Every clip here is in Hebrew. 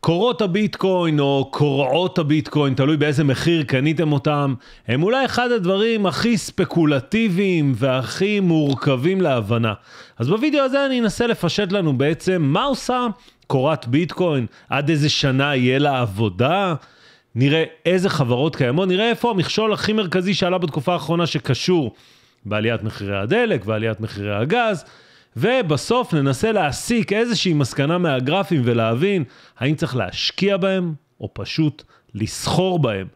קורות הביטקוין או קורעות הביטקוין, תלוי באיזה מחיר קניתם אותם, הם אולי אחד הדברים הכי ספקולטיביים והכי מורכבים להבנה. אז בווידאו הזה אני אנסה לפשט לנו בעצם מה עושה קורת ביטקוין, עד איזה שנה יהיה לה עבודה, נראה איזה חברות קיימות, נראה איפה המכשול הכי מרכזי שעלה בתקופה האחרונה שקשור בעליית מחירי הדלק, ועליית מחירי הגז. ובסוף ננסה להסיק איזושהי מסקנה מהגרפים ולהבין האם צריך להשקיע בהם או פשוט לסחור בהם.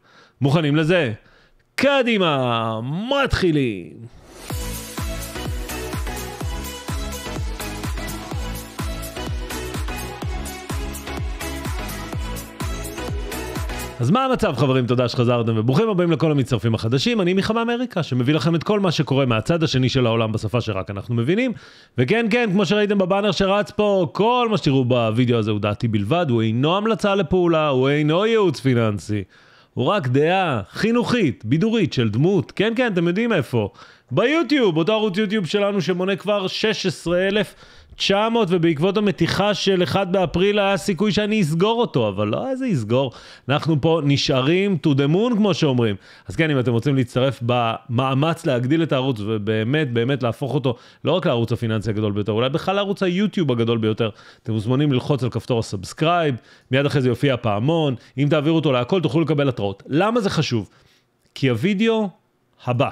מוכנים לזה? קדימה, מתחילים. אז מה המצב חברים, תודה שחזרתם וברוכים הבאים לכל המצטרפים החדשים, אני מחמה אמריקה, שמביא לכם את כל מה שקורה מהצד השני של העולם בשפה שרק אנחנו מבינים. וכן, כן, כמו שראיתם בבאנר שרץ פה, כל מה שתראו בווידאו הזה הוא דעתי בלבד, הוא אינו המלצה לפעולה, הוא אינו ייעוץ פיננסי. הוא רק דעה חינוכית, בידורית של דמות, כן, כן, אתם יודעים איפה. ביוטיוב, אותו ערוץ יוטיוב שלנו שמונה כבר 16,000 אלף. 900, ובעקבות המתיחה של 1 באפריל היה סיכוי שאני אסגור אותו, אבל לא איזה אסגור. אנחנו פה נשארים to the moon, כמו שאומרים. אז כן, אם אתם רוצים להצטרף במאמץ להגדיל את הערוץ, ובאמת, באמת להפוך אותו לא רק לערוץ הפיננסי הגדול ביותר, אולי בכלל לערוץ היוטיוב הגדול ביותר, אתם מוזמנים ללחוץ על כפתור הסאבסקרייב, מיד אחרי זה יופיע פעמון, אם תעבירו אותו להכל תוכלו לקבל התראות. למה זה חשוב? כי הווידאו הבא.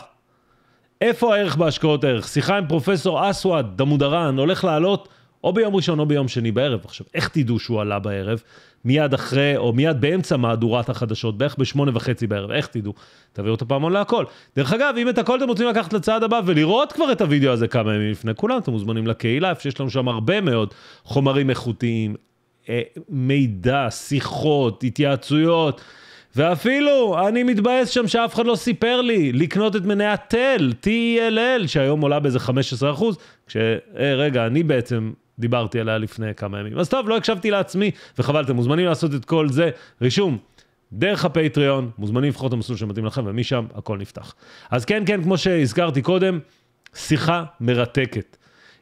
איפה הערך בהשקעות ערך? שיחה עם פרופסור אסוואד דמודרן הולך לעלות או ביום ראשון או ביום שני בערב. עכשיו, איך תדעו שהוא עלה בערב? מיד אחרי, או מיד באמצע מהדורת החדשות, בערך בשמונה וחצי בערב, איך תדעו? תביאו את הפעמון להכל. דרך אגב, אם את הכל אתם רוצים לקחת לצעד הבא ולראות כבר את הוידאו הזה כמה ימים לפני כולם, אתם מוזמנים לקהילה, איפה שיש לנו שם הרבה מאוד חומרים איכותיים, אה, מידע, שיחות, התייעצויות. ואפילו, אני מתבאס שם שאף אחד לא סיפר לי לקנות את מניית תל, TELL, שהיום עולה באיזה 15 אחוז, כש... אה, רגע, אני בעצם דיברתי עליה לפני כמה ימים. אז טוב, לא הקשבתי לעצמי, וחבל, אתם מוזמנים לעשות את כל זה. רישום. דרך הפטריון, מוזמנים לבחור את המסלול שמתאים לכם, ומשם הכל נפתח. אז כן, כן, כמו שהזכרתי קודם, שיחה מרתקת.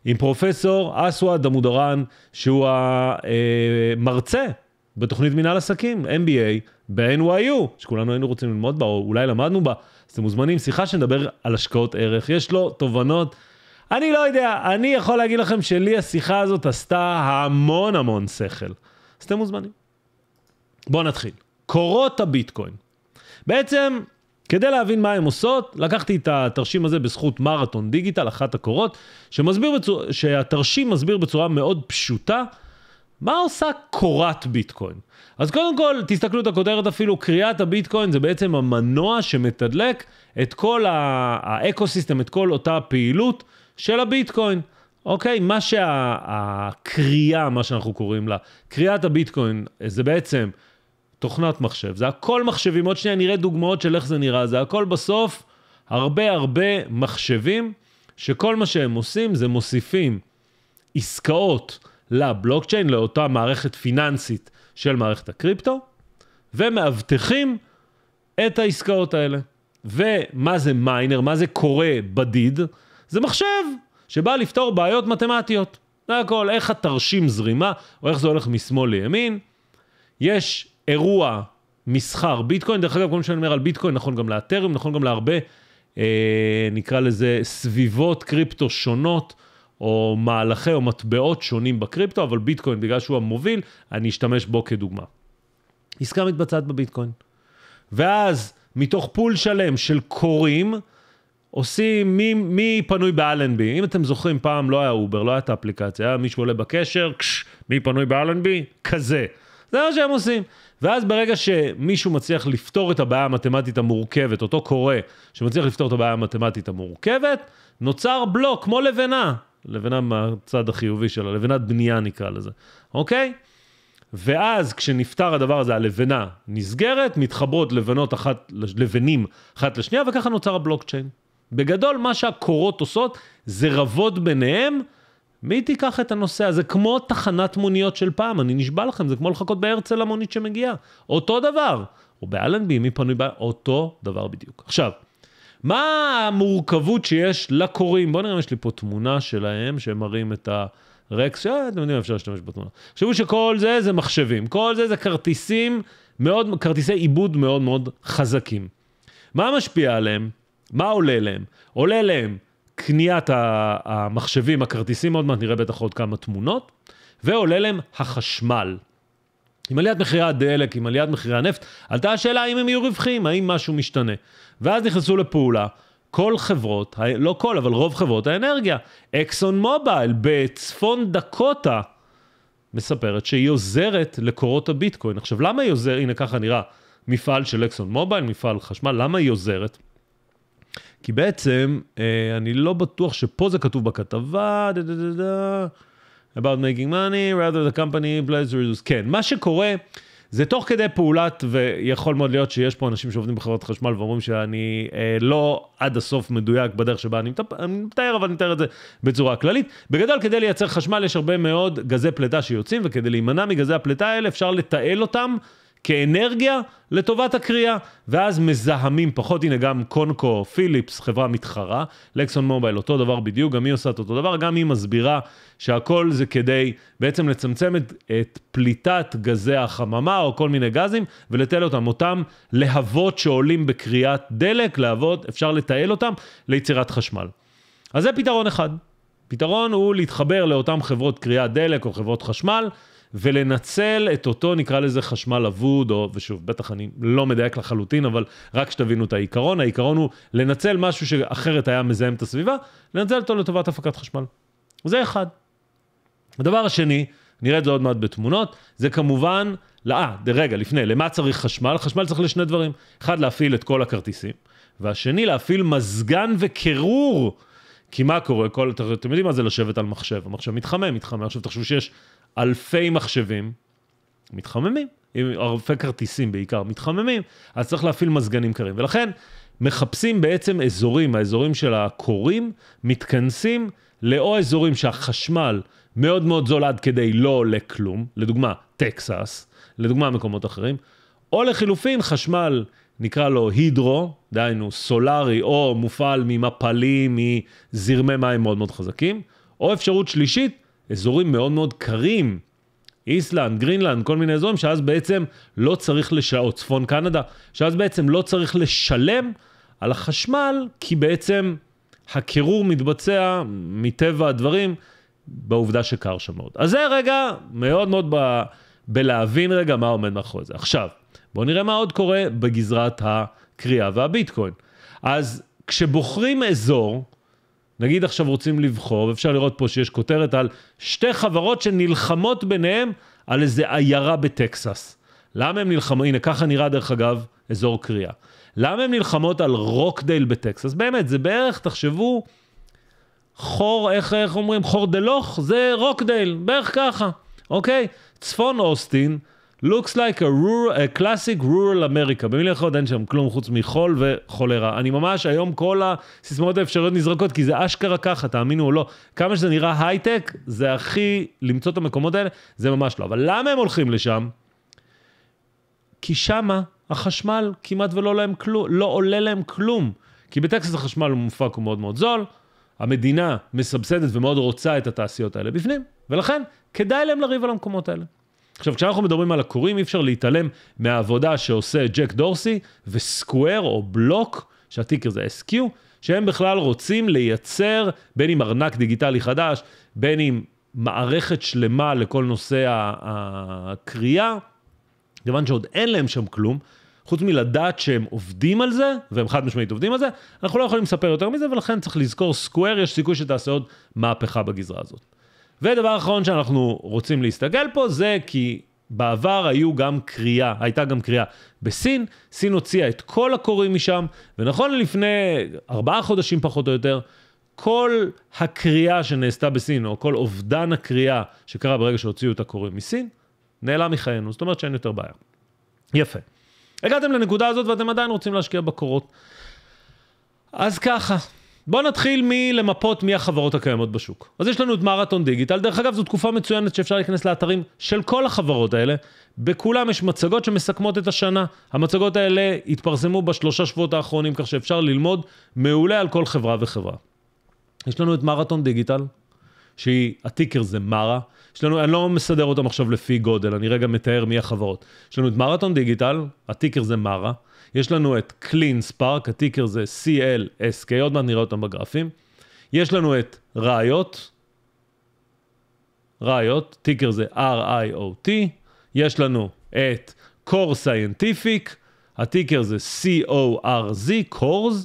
עם פרופסור אסוואד דמודרן, שהוא המרצה בתוכנית מנהל עסקים, MBA, ב-NYU, שכולנו היינו רוצים ללמוד בה, או אולי למדנו בה, אז אתם מוזמנים, שיחה שנדבר על השקעות ערך, יש לו תובנות. אני לא יודע, אני יכול להגיד לכם שלי השיחה הזאת עשתה המון המון שכל. אז אתם מוזמנים. בואו נתחיל. קורות הביטקוין. בעצם, כדי להבין מה הן עושות, לקחתי את התרשים הזה בזכות מרתון דיגיטל, אחת הקורות, שמסביר בצורה, שהתרשים מסביר בצורה מאוד פשוטה מה עושה קורת ביטקוין? אז קודם כל, תסתכלו את הכותרת אפילו, קריאת הביטקוין זה בעצם המנוע שמתדלק את כל האקו-סיסטם, את כל אותה פעילות של הביטקוין. אוקיי? מה שהקריאה, מה שאנחנו קוראים לה, קריאת הביטקוין, זה בעצם תוכנת מחשב, זה הכל מחשבים, עוד שנייה נראה דוגמאות של איך זה נראה, זה הכל בסוף הרבה הרבה מחשבים, שכל מה שהם עושים זה מוסיפים עסקאות לבלוקצ'יין, לאותה מערכת פיננסית של מערכת הקריפטו, ומאבטחים את העסקאות האלה. ומה זה מיינר, מה זה קורה בדיד? זה מחשב שבא לפתור בעיות מתמטיות. זה הכל, איך התרשים זרימה, או איך זה הולך משמאל לימין. יש אירוע מסחר ביטקוין, דרך אגב, כל מה שאני אומר על ביטקוין נכון גם לאתרים, נכון גם להרבה, אה, נקרא לזה, סביבות קריפטו שונות. או מהלכי או מטבעות שונים בקריפטו, אבל ביטקוין, בגלל שהוא המוביל, אני אשתמש בו כדוגמה. עסקה מתבצעת בביטקוין. ואז, מתוך פול שלם של קוראים, עושים מי, מי פנוי באלנבי. אם אתם זוכרים, פעם לא היה אובר, לא הייתה אפליקציה, היה מישהו עולה בקשר, קש, מי פנוי באלנבי? כזה. זה מה שהם עושים. ואז ברגע שמישהו מצליח לפתור את הבעיה המתמטית המורכבת, אותו קורא שמצליח לפתור את הבעיה המתמטית המורכבת, נוצר בלוק כמו לבנה. לבנה מהצד החיובי שלה, לבנת בנייה נקרא לזה, אוקיי? ואז כשנפתר הדבר הזה, הלבנה נסגרת, מתחברות לבנות אחת, לבנים אחת לשנייה, וככה נוצר הבלוקצ'יין. בגדול, מה שהקורות עושות זה רבות ביניהם. מי תיקח את הנושא הזה? כמו תחנת מוניות של פעם, אני נשבע לכם, זה כמו לחכות בהרצל המונית שמגיעה. אותו דבר. או באלנבי, מי פנוי ב... אותו דבר בדיוק. עכשיו, מה המורכבות שיש לקוראים? בואו נראה אם יש לי פה תמונה שלהם, שהם מראים את הרקס, שאתם אה, יודעים, אפשר להשתמש בתמונה. תחשבו שכל זה זה מחשבים, כל זה זה כרטיסים, מאוד, כרטיסי עיבוד מאוד מאוד חזקים. מה משפיע עליהם? מה עולה להם? עולה להם קניית המחשבים, הכרטיסים, עוד מעט נראה בטח עוד כמה תמונות, ועולה להם החשמל. עם עליית מחירי הדלק, עם עליית מחירי הנפט, עלתה השאלה האם הם יהיו רווחיים, האם משהו משתנה. ואז נכנסו לפעולה כל חברות, לא כל, אבל רוב חברות האנרגיה. אקסון מובייל בצפון דקוטה מספרת שהיא עוזרת לקורות הביטקוין. עכשיו, למה היא עוזרת? הנה, ככה נראה מפעל של אקסון מובייל, מפעל חשמל, למה היא עוזרת? כי בעצם, אה, אני לא בטוח שפה זה כתוב בכתבה, דה דה דה דה. about making money, rather the company implies reduce. כן, מה שקורה זה תוך כדי פעולת, ויכול מאוד להיות שיש פה אנשים שעובדים בחברת חשמל ואומרים שאני אה, לא עד הסוף מדויק בדרך שבה אני מתאר, אני מתאר, אבל אני מתאר את זה בצורה כללית. בגדול, כדי לייצר חשמל יש הרבה מאוד גזי פליטה שיוצאים, וכדי להימנע מגזי הפליטה האלה אפשר לתעל אותם. כאנרגיה לטובת הקריאה, ואז מזהמים פחות, הנה גם קונקו, פיליפס, חברה מתחרה, לקסון מובייל, אותו דבר בדיוק, גם היא עושה את אותו דבר, גם היא מסבירה שהכל זה כדי בעצם לצמצם את, את פליטת גזי החממה או כל מיני גזים, ולתעל אותם, אותם להבות שעולים בקריאת דלק, להבות, אפשר לתעל אותם ליצירת חשמל. אז זה פתרון אחד. פתרון הוא להתחבר לאותם חברות קריאת דלק או חברות חשמל, ולנצל את אותו, נקרא לזה חשמל אבוד, או, ושוב, בטח אני לא מדייק לחלוטין, אבל רק שתבינו את העיקרון, העיקרון הוא לנצל משהו שאחרת היה מזהם את הסביבה, לנצל אותו לטובת הפקת חשמל. זה אחד. הדבר השני, נראה את זה עוד מעט בתמונות, זה כמובן, לא, אה, רגע, לפני, למה צריך חשמל? חשמל צריך לשני דברים. אחד, להפעיל את כל הכרטיסים, והשני, להפעיל מזגן וקירור. כי מה קורה? כל, אתם יודעים מה זה לשבת על מחשב, המחשב מתחמם, מתחמם. עכשיו תחשבו שיש אלפי מחשבים, מתחממים, עם אלפי כרטיסים בעיקר, מתחממים, אז צריך להפעיל מזגנים קרים. ולכן מחפשים בעצם אזורים, האזורים של הקורים מתכנסים לאו אזורים שהחשמל מאוד מאוד זול עד כדי לא עולה כלום, לדוגמה טקסס, לדוגמה מקומות אחרים, או לחילופין חשמל נקרא לו הידרו, דהיינו סולארי או מופעל ממפלים, מזרמי מים מאוד מאוד חזקים, או אפשרות שלישית, אזורים מאוד מאוד קרים, איסלנד, גרינלנד, כל מיני אזורים, שאז בעצם לא צריך לשלם, או צפון קנדה, שאז בעצם לא צריך לשלם על החשמל, כי בעצם הקירור מתבצע מטבע הדברים בעובדה שקר שם מאוד. אז זה רגע מאוד מאוד ב... בלהבין רגע מה עומד מאחורי זה. עכשיו, בואו נראה מה עוד קורה בגזרת הקריאה והביטקוין. אז כשבוחרים אזור, נגיד עכשיו רוצים לבחור, אפשר לראות פה שיש כותרת על שתי חברות שנלחמות ביניהן על איזה עיירה בטקסס. למה הם נלחמות, הנה ככה נראה דרך אגב אזור קריאה. למה הן נלחמות על רוקדייל בטקסס? באמת, זה בערך, תחשבו, חור, איך, איך אומרים, חור דלוך, זה רוקדייל, בערך ככה, אוקיי? צפון אוסטין, looks like a, rural, a classic rural America. במילים אחרות אין שם כלום חוץ מחול וחולרה. אני ממש, היום כל הסיסמאות האפשריות נזרקות, כי זה אשכרה ככה, תאמינו או לא. כמה שזה נראה הייטק, זה הכי, למצוא את המקומות האלה, זה ממש לא. אבל למה הם הולכים לשם? כי שמה החשמל כמעט ולא להם כלום, לא עולה להם כלום. כי בטקסס החשמל הוא מופק, הוא מאוד מאוד זול, המדינה מסבסדת ומאוד רוצה את התעשיות האלה בפנים, ולכן כדאי להם לריב על המקומות האלה. עכשיו, כשאנחנו מדברים על הקוראים, אי אפשר להתעלם מהעבודה שעושה ג'ק דורסי וסקוואר או בלוק, שהטיקר זה SQ, שהם בכלל רוצים לייצר, בין אם ארנק דיגיטלי חדש, בין אם מערכת שלמה לכל נושא הקריאה, כיוון שעוד אין להם שם כלום, חוץ מלדעת שהם עובדים על זה, והם חד משמעית עובדים על זה, אנחנו לא יכולים לספר יותר מזה, ולכן צריך לזכור, סקוואר, יש סיכוי שתעשה עוד מהפכה בגזרה הזאת. ודבר אחרון שאנחנו רוצים להסתגל פה זה כי בעבר היו גם קריאה, הייתה גם קריאה בסין, סין הוציאה את כל הקוראים משם, ונכון לפני ארבעה חודשים פחות או יותר, כל הקריאה שנעשתה בסין, או כל אובדן הקריאה שקרה ברגע שהוציאו את הקוראים מסין, נעלם מחיינו, זאת אומרת שאין יותר בעיה. יפה. הגעתם לנקודה הזאת ואתם עדיין רוצים להשקיע בקורות. אז ככה, בואו נתחיל מלמפות מי החברות הקיימות בשוק. אז יש לנו את מרתון דיגיטל, דרך אגב זו תקופה מצוינת שאפשר להיכנס לאתרים של כל החברות האלה, בכולם יש מצגות שמסכמות את השנה. המצגות האלה התפרסמו בשלושה שבועות האחרונים, כך שאפשר ללמוד מעולה על כל חברה וחברה. יש לנו את מרתון דיגיטל, שהיא, הטיקר זה מרה. יש לנו, אני לא מסדר אותם עכשיו לפי גודל, אני רגע מתאר מי החברות. יש לנו את מרתון דיגיטל, הטיקר זה מרה. יש לנו את Clean Spark, הטיקר זה CLSK, עוד מעט נראה אותם בגרפים. יש לנו את ראיות, ראיות, טיקר זה RIOT, יש לנו את Core Scientific, הטיקר זה CORZ, Cores,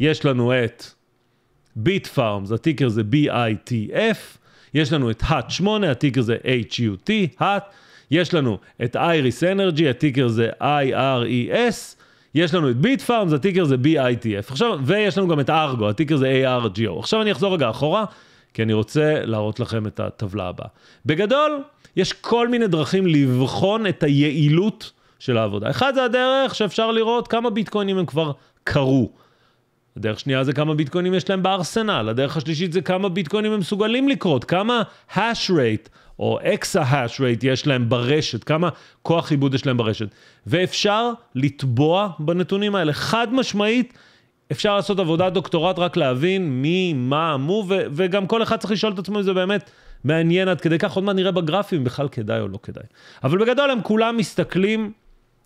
יש לנו את ביט פארמס, הטיקר זה BITF, יש לנו את HUT 8, הטיקר זה HUT, HUT, יש לנו את אייריס אנרג'י, הטיקר זה IRES, יש לנו את ביט פארמס, הטיקר זה BITF, עכשיו, ויש לנו גם את ארגו, הטיקר זה ARGO. עכשיו אני אחזור רגע אחורה, כי אני רוצה להראות לכם את הטבלה הבאה. בגדול, יש כל מיני דרכים לבחון את היעילות של העבודה. אחד זה הדרך שאפשר לראות כמה ביטקוינים הם כבר קרו. הדרך שנייה זה כמה ביטקוינים יש להם בארסנל, הדרך השלישית זה כמה ביטקוינים הם מסוגלים לקרות, כמה hash rate או אקסה האש רייט יש להם ברשת, כמה כוח עיבוד יש להם ברשת. ואפשר לטבוע בנתונים האלה, חד משמעית. אפשר לעשות עבודת דוקטורט רק להבין מי, מה, מו, ו- וגם כל אחד צריך לשאול את עצמו אם זה באמת מעניין עד כדי כך, עוד מעט נראה בגרפים בכלל כדאי או לא כדאי. אבל בגדול הם כולם מסתכלים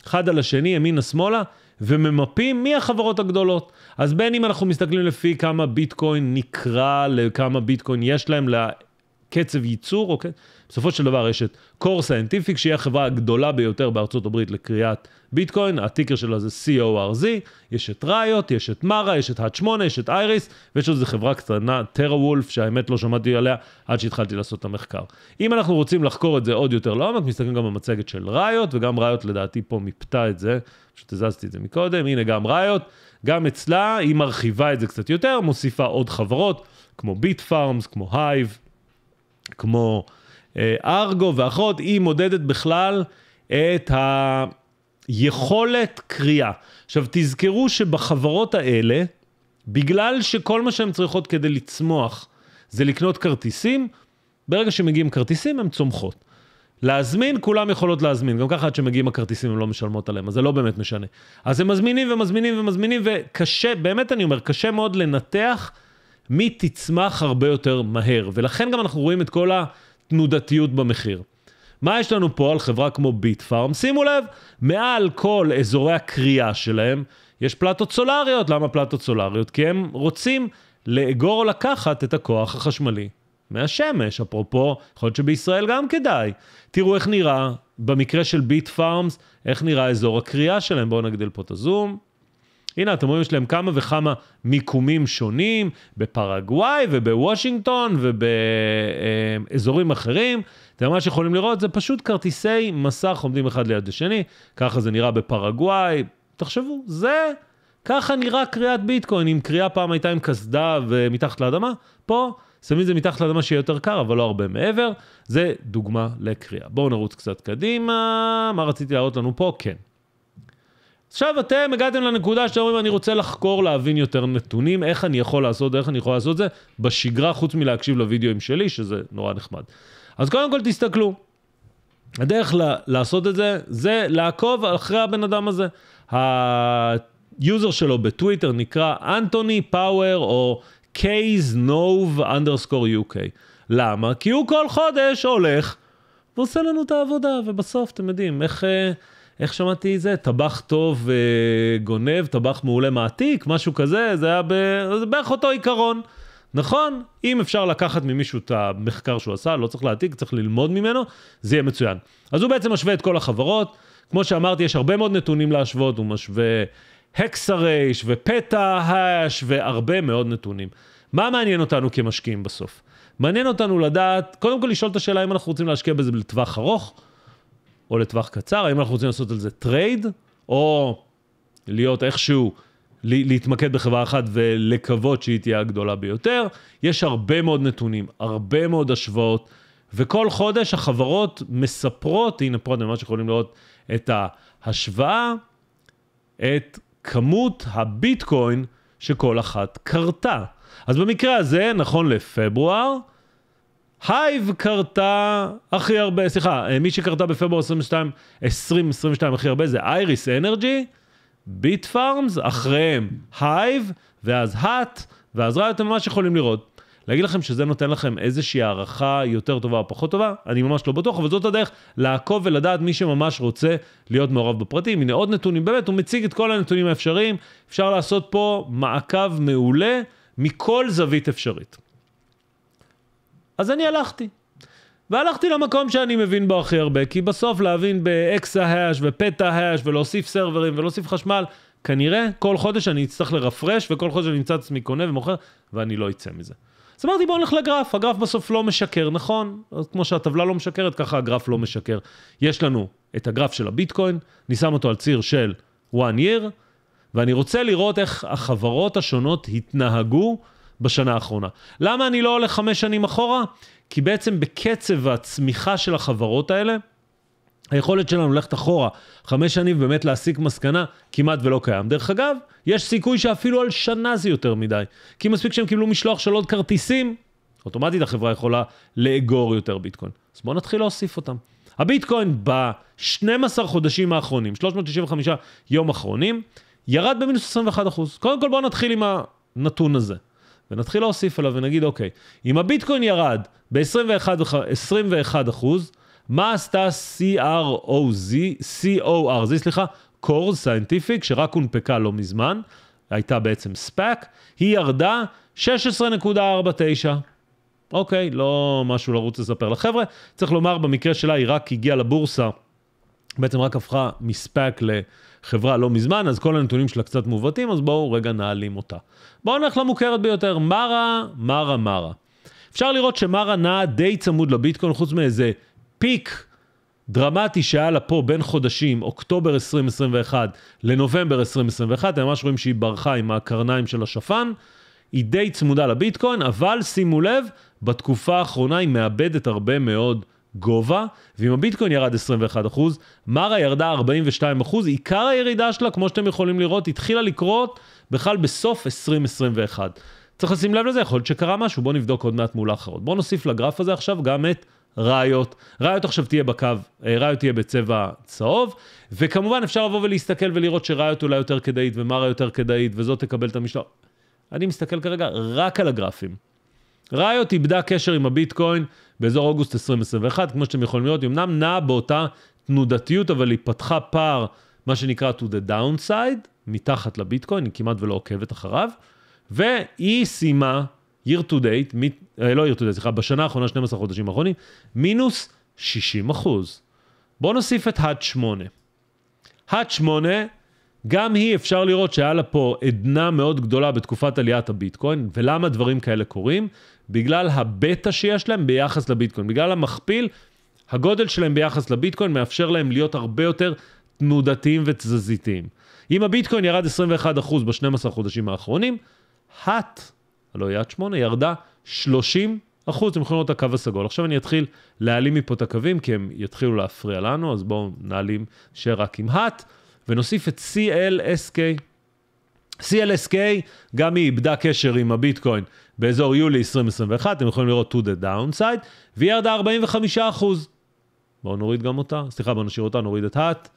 אחד על השני, ימינה-שמאלה, וממפים מי החברות הגדולות. אז בין אם אנחנו מסתכלים לפי כמה ביטקוין נקרא, לכמה ביטקוין יש להם, לקצב ייצור, אוקיי? בסופו של דבר יש את core scientific, שהיא החברה הגדולה ביותר בארצות הברית לקריאת ביטקוין, הטיקר שלה זה CORZ, יש את ראיות, יש את מרה, יש את האט 8, יש את אייריס, ויש עוד איזה חברה קטנה, טרה וולף, שהאמת לא שמעתי עליה עד שהתחלתי לעשות את המחקר. אם אנחנו רוצים לחקור את זה עוד יותר לעומק, מסתכלים גם במצגת של ראיות, וגם ראיות לדעתי פה מיפתה את זה, פשוט הזזתי את זה מקודם, הנה גם ראיות, גם אצלה היא מרחיבה את זה קצת יותר, מוסיפה עוד חברות, כמו ביט פארמס, כמו הייב, כמו... אה, ארגו ואחות, היא מודדת בכלל את היכולת קריאה. עכשיו תזכרו שבחברות האלה, בגלל שכל מה שהן צריכות כדי לצמוח זה לקנות כרטיסים, ברגע שמגיעים כרטיסים הן צומחות. להזמין, כולם יכולות להזמין. גם ככה עד שמגיעים הכרטיסים הן לא משלמות עליהם, אז זה לא באמת משנה. אז הם מזמינים ומזמינים ומזמינים, וקשה, באמת אני אומר, קשה מאוד לנתח מי תצמח הרבה יותר מהר. ולכן גם אנחנו רואים את כל ה... תנודתיות במחיר. מה יש לנו פה על חברה כמו ביט פארם? שימו לב, מעל כל אזורי הקריאה שלהם יש פלטות סולריות. למה פלטות סולריות? כי הם רוצים לאגור או לקחת את הכוח החשמלי מהשמש. אפרופו, יכול להיות שבישראל גם כדאי. תראו איך נראה, במקרה של ביט פארמס, איך נראה אזור הקריאה שלהם. בואו נגדיל פה את הזום. הנה, אתם רואים, יש להם כמה וכמה מיקומים שונים, בפרגוואי ובוושינגטון ובאזורים אחרים. אתם ממש יכולים לראות, זה פשוט כרטיסי מסך עומדים אחד ליד השני, ככה זה נראה בפרגוואי. תחשבו, זה... ככה נראה קריאת ביטקוין, אם קריאה פעם הייתה עם קסדה ומתחת לאדמה, פה שמים את זה מתחת לאדמה שיהיה יותר קר, אבל לא הרבה מעבר. זה דוגמה לקריאה. בואו נרוץ קצת קדימה, מה רציתי להראות לנו פה? כן. עכשיו אתם הגעתם לנקודה שאתם אומרים, אני רוצה לחקור, להבין יותר נתונים, איך אני יכול לעשות, איך אני יכול לעשות זה, בשגרה, חוץ מלהקשיב לוידאוים שלי, שזה נורא נחמד. אז קודם כל תסתכלו. הדרך לעשות את זה, זה לעקוב אחרי הבן אדם הזה. היוזר שלו בטוויטר נקרא אנטוני פאוור או קייז נוב אנדרסקור UK. למה? כי הוא כל חודש הולך ועושה לנו את העבודה, ובסוף, אתם יודעים, איך... אה, איך שמעתי את זה? טבח טוב אה, גונב, טבח מעולה מעתיק, משהו כזה, זה היה ב... זה בערך אותו עיקרון. נכון, אם אפשר לקחת ממישהו את המחקר שהוא עשה, לא צריך להעתיק, צריך ללמוד ממנו, זה יהיה מצוין. אז הוא בעצם משווה את כל החברות. כמו שאמרתי, יש הרבה מאוד נתונים להשוות, הוא משווה הקסרייש ופטה האש והרבה מאוד נתונים. מה מעניין אותנו כמשקיעים בסוף? מעניין אותנו לדעת, קודם כל לשאול את השאלה אם אנחנו רוצים להשקיע בזה לטווח ארוך, או לטווח קצר, האם אנחנו רוצים לעשות על זה טרייד, או להיות איכשהו, להתמקד בחברה אחת ולקוות שהיא תהיה הגדולה ביותר. יש הרבה מאוד נתונים, הרבה מאוד השוואות, וכל חודש החברות מספרות, הנה פה אתם ממש יכולים לראות את ההשוואה, את כמות הביטקוין שכל אחת קרתה. אז במקרה הזה, נכון לפברואר, הייב קרתה הכי הרבה, סליחה, אה, מי שקרתה בפברואר 22, 2022 הכי הרבה זה אייריס אנרג'י, ביט פארמס, אחריהם הייב, ואז האט, ואז ראי, אתם ממש יכולים לראות. להגיד לכם שזה נותן לכם איזושהי הערכה יותר טובה או פחות טובה, אני ממש לא בטוח, אבל זאת הדרך לעקוב ולדעת מי שממש רוצה להיות מעורב בפרטים. הנה עוד נתונים, באמת, הוא מציג את כל הנתונים האפשריים, אפשר לעשות פה מעקב מעולה מכל זווית אפשרית. אז אני הלכתי. והלכתי למקום שאני מבין בו הכי הרבה, כי בסוף להבין באקסה-האש ופטה-האש ולהוסיף סרברים ולהוסיף חשמל, כנראה כל חודש אני אצטרך לרפרש וכל חודש אני אמצא את עצמי קונה ומוכר, ואני לא אצא מזה. אז אמרתי בואו נלך לגרף, הגרף בסוף לא משקר, נכון? כמו שהטבלה לא משקרת, ככה הגרף לא משקר. יש לנו את הגרף של הביטקוין, אני שם אותו על ציר של one year, ואני רוצה לראות איך החברות השונות התנהגו בשנה האחרונה. למה אני לא הולך חמש שנים אחורה? כי בעצם בקצב הצמיחה של החברות האלה, היכולת שלנו ללכת אחורה חמש שנים ובאמת להסיק מסקנה כמעט ולא קיים. דרך אגב, יש סיכוי שאפילו על שנה זה יותר מדי. כי מספיק שהם קיבלו משלוח של עוד כרטיסים, אוטומטית החברה יכולה לאגור יותר ביטקוין. אז בואו נתחיל להוסיף אותם. הביטקוין ב-12 חודשים האחרונים, 365 יום אחרונים, ירד במינוס 21%. קודם כל בואו נתחיל עם הנתון הזה. ונתחיל להוסיף עליו ונגיד, אוקיי, אם הביטקוין ירד ב-21 אחוז, מה עשתה CROZ, COR, זה סליחה, קורס סיינטיפיק, שרק הונפקה לא מזמן, הייתה בעצם ספאק, היא ירדה 16.49. אוקיי, לא משהו לרוץ לספר לחבר'ה. צריך לומר, במקרה שלה היא רק הגיעה לבורסה בעצם רק הפכה מספק לחברה לא מזמן, אז כל הנתונים שלה קצת מעוותים, אז בואו רגע נעלים אותה. בואו נלך למוכרת ביותר, מרה, מרה, מרה. אפשר לראות שמרה נעה די צמוד לביטקוין, חוץ מאיזה פיק דרמטי שהיה לה פה בין חודשים, אוקטובר 2021 לנובמבר 2021, אתם ממש רואים שהיא ברחה עם הקרניים של השפן, היא די צמודה לביטקוין, אבל שימו לב, בתקופה האחרונה היא מאבדת הרבה מאוד גובה, ואם הביטקוין ירד 21%, מרה ירדה 42%, עיקר הירידה שלה, כמו שאתם יכולים לראות, התחילה לקרות בכלל בסוף 2021. צריך לשים לב לזה, יכול להיות שקרה משהו, בואו נבדוק עוד מעט מול האחרות. בואו נוסיף לגרף הזה עכשיו גם את ראיות. ראיות עכשיו תהיה בקו, אה, ראיות תהיה בצבע צהוב, וכמובן אפשר לבוא ולהסתכל ולראות שראיות אולי יותר כדאית ומרה יותר כדאית, וזאת תקבל את המשלוח. אני מסתכל כרגע רק על הגרפים. ראיות איבדה קשר עם הביטקוין באזור אוגוסט 2021, כמו שאתם יכולים לראות, היא אמנם נעה באותה תנודתיות, אבל היא פתחה פער, מה שנקרא to the downside, מתחת לביטקוין, היא כמעט ולא עוקבת אחריו, והיא סיימה year to date, מ, אה, לא year to date, סליחה, בשנה האחרונה, 12 חודשים האחרונים, מינוס 60 אחוז. בואו נוסיף את האט 8. האט 8, גם היא אפשר לראות שהיה לה פה עדנה מאוד גדולה בתקופת עליית הביטקוין, ולמה דברים כאלה קורים? בגלל הבטא שיש להם ביחס לביטקוין, בגלל המכפיל, הגודל שלהם ביחס לביטקוין מאפשר להם להיות הרבה יותר תנודתיים ותזזיתיים. אם הביטקוין ירד 21% ב-12 חודשים האחרונים, האט, הלא יד האט 8, ירדה 30 אחוז, אתם יכולים לראות את הקו הסגול. עכשיו אני אתחיל להעלים מפה את הקווים, כי הם יתחילו להפריע לנו, אז בואו נעלים שרק עם האט, ונוסיף את CLSK. CLSK, גם היא איבדה קשר עם הביטקוין באזור יולי 2021, אתם יכולים לראות to the downside, והיא ירדה 45 אחוז. בואו נוריד גם אותה, סליחה, בואו נשאיר אותה, נוריד את האט.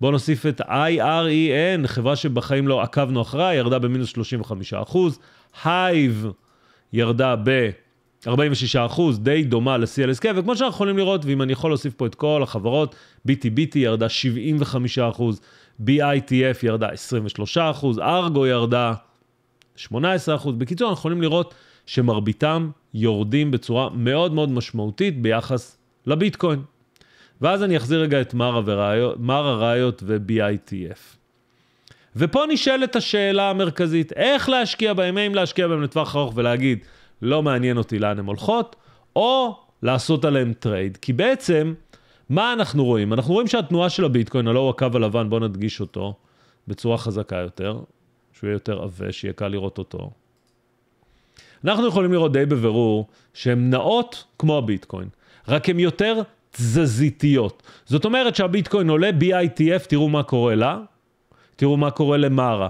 בואו נוסיף את IREN, חברה שבחיים לא עקבנו אחריה, ירדה במינוס 35 אחוז. הייב ירדה ב... 46 אחוז, די דומה ל-CLSK, וכמו שאנחנו יכולים לראות, ואם אני יכול להוסיף פה את כל החברות, BTBT ירדה 75 אחוז, BITF ירדה 23%, ארגו ירדה 18%. בקיצור, אנחנו יכולים לראות שמרביתם יורדים בצורה מאוד מאוד משמעותית ביחס לביטקוין. ואז אני אחזיר רגע את מר, וראיות, מר הראיות ו-BITF. ופה נשאלת השאלה המרכזית, איך להשקיע בהם, האם להשקיע בהם לטווח ארוך ולהגיד, לא מעניין אותי לאן הן הולכות, או לעשות עליהם טרייד. כי בעצם, מה אנחנו רואים? אנחנו רואים שהתנועה של הביטקוין, הלא הוא הקו הלבן, בואו נדגיש אותו בצורה חזקה יותר, שהוא יהיה יותר עבה, שיהיה קל לראות אותו. אנחנו יכולים לראות די בבירור שהן נעות כמו הביטקוין, רק הן יותר תזזיתיות. זאת אומרת שהביטקוין עולה BITF, תראו מה קורה לה, תראו מה קורה למערה.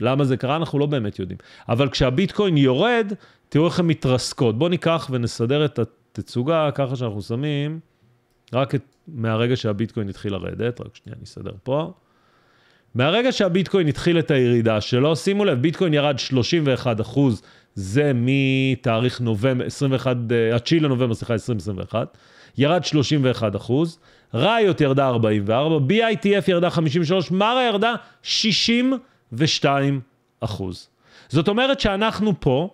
למה זה קרה? אנחנו לא באמת יודעים. אבל כשהביטקוין יורד, תראו איך הן מתרסקות. בואו ניקח ונסדר את התצוגה ככה שאנחנו שמים רק את, מהרגע שהביטקוין התחיל לרדת, רק שנייה, אני אסדר פה. מהרגע שהביטקוין התחיל את הירידה שלו, שימו לב, ביטקוין ירד 31 אחוז, זה מתאריך נובמבר, 21, 9 לנובמבר, סליחה, 2021, ירד 31 אחוז, ראיות ירדה 44, BITF ירדה 53, מרה ירדה 62 אחוז. זאת אומרת שאנחנו פה,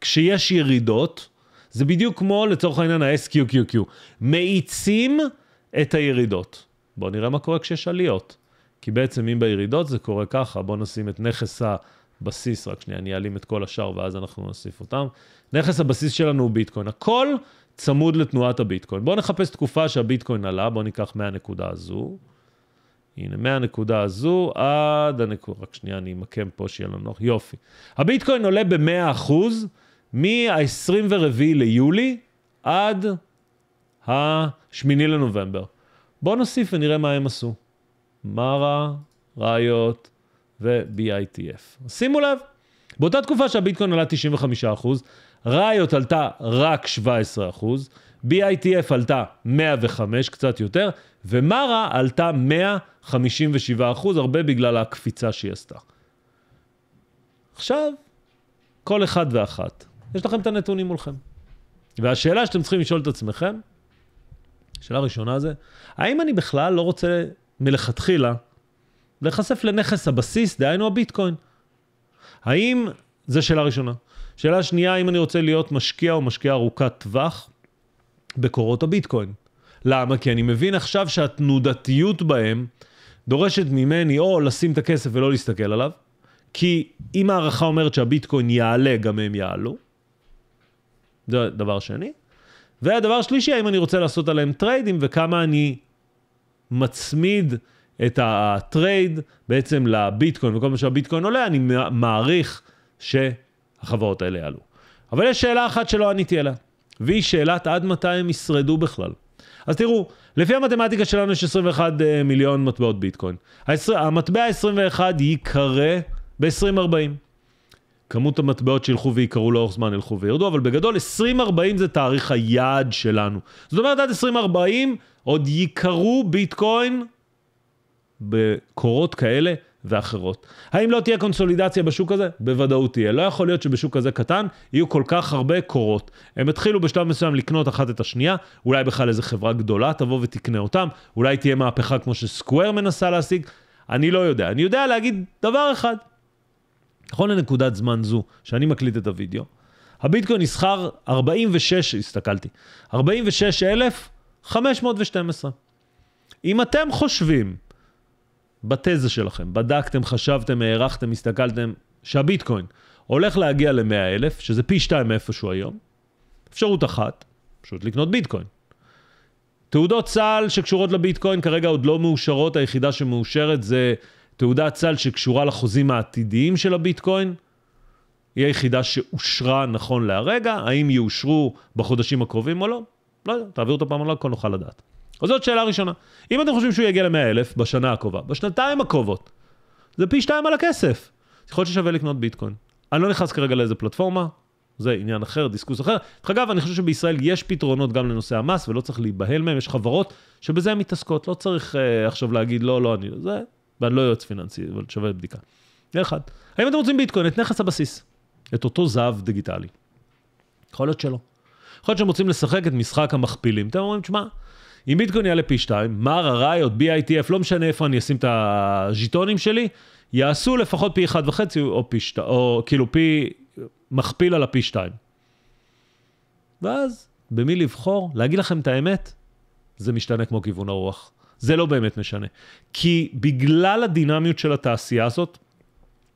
כשיש ירידות, זה בדיוק כמו לצורך העניין ה-SQQQ. מאיצים את הירידות. בואו נראה מה קורה כשיש עליות. כי בעצם אם בירידות זה קורה ככה, בואו נשים את נכס הבסיס, רק שנייה, אני אעלים את כל השאר ואז אנחנו נוסיף אותם. נכס הבסיס שלנו הוא ביטקוין. הכל צמוד לתנועת הביטקוין. בואו נחפש תקופה שהביטקוין עלה, בואו ניקח מהנקודה הזו. הנה, מהנקודה הזו עד הנקודה, רק שנייה, אני אמקם פה שיהיה לנו נוח, יופי. הביטקוין עולה ב-100 אחוז מה-24 ליולי עד ה-8 לנובמבר. בואו נוסיף ונראה מה הם עשו. מרה, ראיות ו-BITF. שימו לב, באותה תקופה שהביטקוין עלה 95%, ראיות עלתה רק 17%, BITF עלתה 105, קצת יותר, ומרה עלתה 157 אחוז, הרבה בגלל הקפיצה שהיא עשתה. עכשיו, כל אחד ואחת יש לכם את הנתונים מולכם. והשאלה שאתם צריכים לשאול את עצמכם, שאלה ראשונה זה, האם אני בכלל לא רוצה מלכתחילה להיחשף לנכס הבסיס, דהיינו הביטקוין? האם, זו שאלה ראשונה. שאלה שנייה, האם אני רוצה להיות משקיע או משקיע ארוכת טווח בקורות הביטקוין? למה? כי אני מבין עכשיו שהתנודתיות בהם דורשת ממני או לשים את הכסף ולא להסתכל עליו, כי אם ההערכה אומרת שהביטקוין יעלה, גם הם יעלו. זה דבר שני. והדבר שלישי, האם אני רוצה לעשות עליהם טריידים וכמה אני מצמיד את הטרייד בעצם לביטקוין, וכל מה שהביטקוין עולה, אני מעריך שהחברות האלה יעלו. אבל יש שאלה אחת שלא עניתי עליה, והיא שאלת עד מתי הם ישרדו בכלל. אז תראו, לפי המתמטיקה שלנו יש 21 אה, מיליון מטבעות ביטקוין. המטבע ה-21 ייקרא ב-2040. כמות המטבעות שילכו ויקרו לאורך זמן ילכו וירדו, אבל בגדול 2040 זה תאריך היעד שלנו. זאת אומרת עד 2040 עוד ייקרו ביטקוין בקורות כאלה ואחרות. האם לא תהיה קונסולידציה בשוק הזה? בוודאות תהיה. לא יכול להיות שבשוק כזה קטן יהיו כל כך הרבה קורות. הם התחילו בשלב מסוים לקנות אחת את השנייה, אולי בכלל איזה חברה גדולה תבוא ותקנה אותם, אולי תהיה מהפכה כמו שסקוור מנסה להשיג, אני לא יודע. אני יודע להגיד דבר אחד, נכון לנקודת זמן זו, שאני מקליט את הוידאו, הביטקוין נסחר 46, הסתכלתי, 46,512. אם אתם חושבים, בתזה שלכם, בדקתם, חשבתם, הערכתם, הסתכלתם, שהביטקוין הולך להגיע ל-100,000, שזה פי 2 איפשהו היום, אפשרות אחת, פשוט לקנות ביטקוין. תעודות סל שקשורות לביטקוין כרגע עוד לא מאושרות, היחידה שמאושרת זה תעודת סל שקשורה לחוזים העתידיים של הביטקוין, היא היחידה שאושרה נכון להרגע, האם יאושרו בחודשים הקרובים או לא? לא יודע, תעבירו את הפעם על לא, הכל, נוכל לדעת. אז זאת שאלה ראשונה. אם אתם חושבים שהוא יגיע ל-100,000 בשנה הקרובה, בשנתיים הקרובות, זה פי שתיים על הכסף. יכול להיות ששווה לקנות ביטקוין. אני לא נכנס כרגע לאיזה פלטפורמה, זה עניין אחר, דיסקוס אחר. דרך אגב, אני חושב שבישראל יש פתרונות גם לנושא המס, ולא צריך להיבהל מהם, יש חברות שבזה הן מתעסקות, לא צריך uh, עכשיו להגיד לא, לא, אני... זה ואני לא יועץ פיננסי, אבל שווה בדיקה. זה אחד. האם אתם רוצים ביטקוין, את נכס הבסיס, את אותו זהב דיגיטלי? יכול להיות שלא. יכול להיות שהם רוצים לשחק את משחק המכפילים. אתם אומרים, תשמע, אם ביטקוין יעלה פי 2, מר, הראיות, BITF, לא משנה איפה אני אשים את הז'יטונים שלי, יעשו לפחות פי 1.5 או פי 2, או כאילו פי, מכפיל על הפי 2. ואז, במי לבחור? להגיד לכם את האמת? זה משתנה כמו כיוון הרוח. זה לא באמת משנה. כי בגלל הדינמיות של התעשייה הזאת,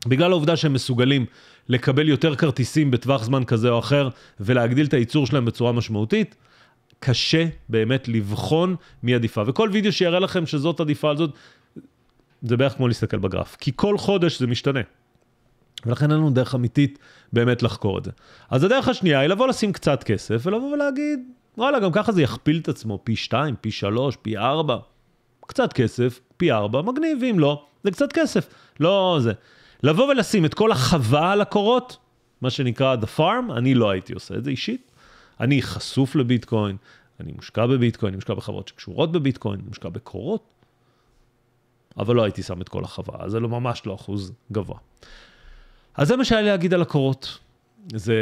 בגלל העובדה שהם מסוגלים לקבל יותר כרטיסים בטווח זמן כזה או אחר ולהגדיל את הייצור שלהם בצורה משמעותית, קשה באמת לבחון מי עדיפה. וכל וידאו שיראה לכם שזאת עדיפה על זאת, זה בערך כמו להסתכל בגרף. כי כל חודש זה משתנה. ולכן אין לנו דרך אמיתית באמת לחקור את זה. אז הדרך השנייה היא לבוא לשים קצת כסף ולבוא ולהגיד, וואלה, גם ככה זה יכפיל את עצמו פי 2, פי 3, פי 4. קצת כסף, פי ארבע, מגניב, ואם לא, זה קצת כסף. לא זה. לבוא ולשים את כל החווה על הקורות, מה שנקרא The Farm, אני לא הייתי עושה את זה אישית. אני חשוף לביטקוין, אני מושקע בביטקוין, אני מושקע בחברות שקשורות בביטקוין, אני מושקע בקורות, אבל לא הייתי שם את כל החווה, אז זה לא ממש לא אחוז גבוה. אז זה מה שהיה לי להגיד על הקורות. זה...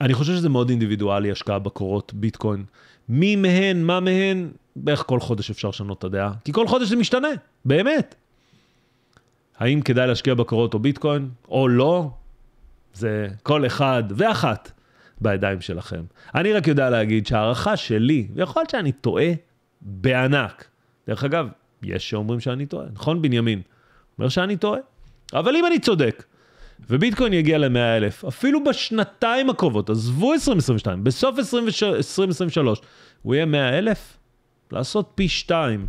אני חושב שזה מאוד אינדיבידואלי, השקעה בקורות ביטקוין. מי מהן, מה מהן, בערך כל חודש אפשר לשנות את הדעה, כי כל חודש זה משתנה, באמת. האם כדאי להשקיע בקורות או ביטקוין, או לא? זה כל אחד ואחת בידיים שלכם. אני רק יודע להגיד שההערכה שלי, ויכול להיות שאני טועה בענק. דרך אגב, יש שאומרים שאני טועה, נכון בנימין? אומר שאני טועה. אבל אם אני צודק, וביטקוין יגיע ל 100000 אפילו בשנתיים הקרובות, עזבו 2022, בסוף 2023, הוא יהיה 100,000? לעשות פי שתיים,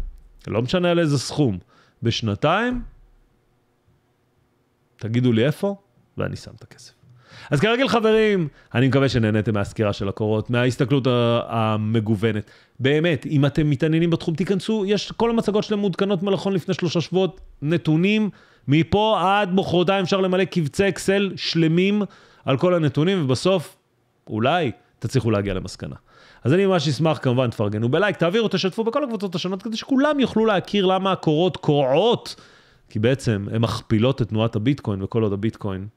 לא משנה על איזה סכום, בשנתיים, תגידו לי איפה, ואני שם את הכסף. אז כרגיל חברים, אני מקווה שנהניתם מהסקירה של הקורות, מההסתכלות המגוונת. באמת, אם אתם מתעניינים בתחום, תיכנסו, יש כל המצגות שלהם מעודכנות מלאכון לפני שלושה שבועות, נתונים, מפה עד מחרתיים אפשר למלא קבצי אקסל שלמים על כל הנתונים, ובסוף, אולי, תצליחו להגיע למסקנה. אז אני ממש אשמח, כמובן, תפרגנו בלייק, תעבירו, תשתפו בכל הקבוצות השונות, כדי שכולם יוכלו להכיר למה הקורות קורעות, כי בעצם הן מכפילות את תנועת הביטקוין, וכל עוד הביטקוין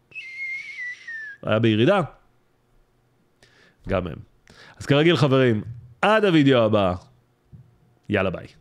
היה בירידה, גם הם. אז כרגיל, חברים, עד הוידאו הבא, יאללה ביי.